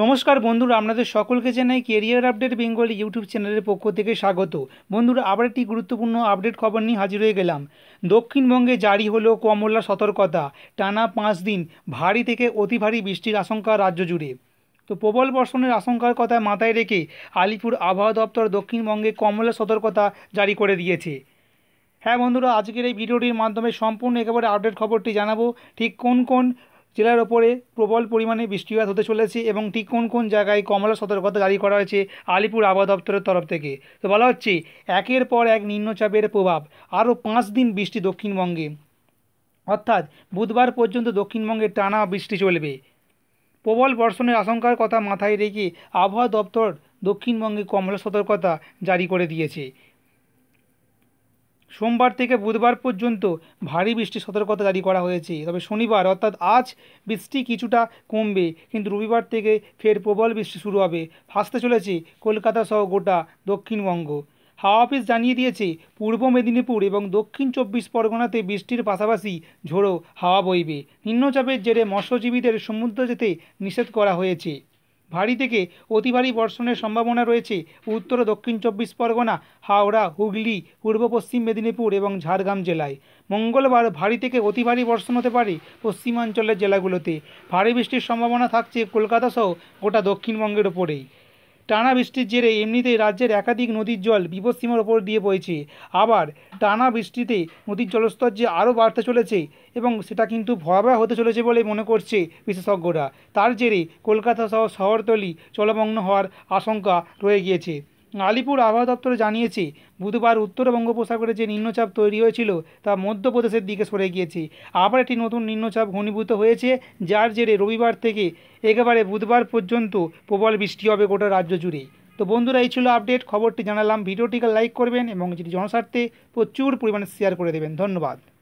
নমস্কার বন্ধুরা আপনাদের সকলকে জানাই কেরিয়ার আপডেট বেঙ্গলি ইউটিউব চ্যানেলের পক্ষ থেকে স্বাগত বন্ধুরা আবার একটি গুরুত্বপূর্ণ আপডেট খবর নিয়ে হাজির হয়ে গেলাম দক্ষিণবঙ্গে জারি হলো কমলা সতর্কতা টানা পাঁচ দিন ভারী থেকে অতি ভারী বৃষ্টির আশঙ্কা রাজ্য জুড়ে তো প্রবল বর্ষণের আশঙ্কার কথা মাথায় রেখে আলিপুর আবহাওয়া দপ্তর দক্ষিণবঙ্গে কমলা সতর্কতা জারি করে দিয়েছে হ্যাঁ বন্ধুরা আজকের এই ভিডিওটির মাধ্যমে সম্পূর্ণ একেবারে আপডেট খবরটি জানাবো ঠিক কোন কোন জেলার ওপরে প্রবল পরিমাণে বৃষ্টিপাত হতে চলেছে এবং ঠিক কোন কোন জায়গায় কমলা সতর্কতা জারি করা হয়েছে আলিপুর আবহাওয়া দপ্তরের তরফ থেকে তো বলা হচ্ছে একের পর এক নিম্নচাপের প্রভাব আরও পাঁচ দিন বৃষ্টি দক্ষিণবঙ্গে অর্থাৎ বুধবার পর্যন্ত দক্ষিণবঙ্গে টানা বৃষ্টি চলবে প্রবল বর্ষণের আশঙ্কার কথা মাথায় রেখে আবহাওয়া দপ্তর দক্ষিণবঙ্গে কমলা সতর্কতা জারি করে দিয়েছে সোমবার থেকে বুধবার পর্যন্ত ভারী বৃষ্টির সতর্কতা জারি করা হয়েছে তবে শনিবার অর্থাৎ আজ বৃষ্টি কিছুটা কমবে কিন্তু রবিবার থেকে ফের প্রবল বৃষ্টি শুরু হবে ভাসতে চলেছে কলকাতা সহ গোটা দক্ষিণবঙ্গ হাওয়া অফিস জানিয়ে দিয়েছে পূর্ব মেদিনীপুর এবং দক্ষিণ চব্বিশ পরগনাতে বৃষ্টির পাশাপাশি ঝোড়ো হাওয়া বইবে নিম্নচাপের জেরে মৎস্যজীবীদের সমুদ্র যেতে নিষেধ করা হয়েছে ভারী থেকে অতি ভারী বর্ষণের সম্ভাবনা রয়েছে উত্তর ও দক্ষিণ চব্বিশ পরগনা হাওড়া হুগলি পূর্ব পশ্চিম মেদিনীপুর এবং ঝাড়গ্রাম জেলায় মঙ্গলবার ভারী থেকে অতি ভারী বর্ষণ হতে পারে পশ্চিমাঞ্চলের জেলাগুলোতে ভারী বৃষ্টির সম্ভাবনা থাকছে কলকাতা সহ গোটা দক্ষিণবঙ্গের ওপরেই টানা বৃষ্টির জেরে এমনিতেই রাজ্যের একাধিক নদীর জল বিপদসীমার ওপর দিয়ে পড়েছে আবার টানা বৃষ্টিতে নদীর জলস্তর যে আরও বাড়তে চলেছে এবং সেটা কিন্তু ভয়াবহ হতে চলেছে বলে মনে করছে বিশেষজ্ঞরা তার জেরে কলকাতা সহ শহরতলি জলমগ্ন হওয়ার আশঙ্কা রয়ে গিয়েছে আলিপুর আবহাওয়া দপ্তর জানিয়েছে বুধবার উত্তর বঙ্গোপসাগরে যে নিম্নচাপ তৈরি হয়েছিল তা মধ্যপ্রদেশের দিকে সরে গিয়েছে আবার একটি নতুন নিম্নচাপ ঘনীভূত হয়েছে যার জেরে রবিবার থেকে একেবারে বুধবার পর্যন্ত প্রবল বৃষ্টি হবে গোটা রাজ্য জুড়ে তো বন্ধুরা এই ছিল আপডেট খবরটি জানালাম ভিডিওটিকে লাইক করবেন এবং যেটি জনস্বার্থে প্রচুর পরিমাণে শেয়ার করে দেবেন ধন্যবাদ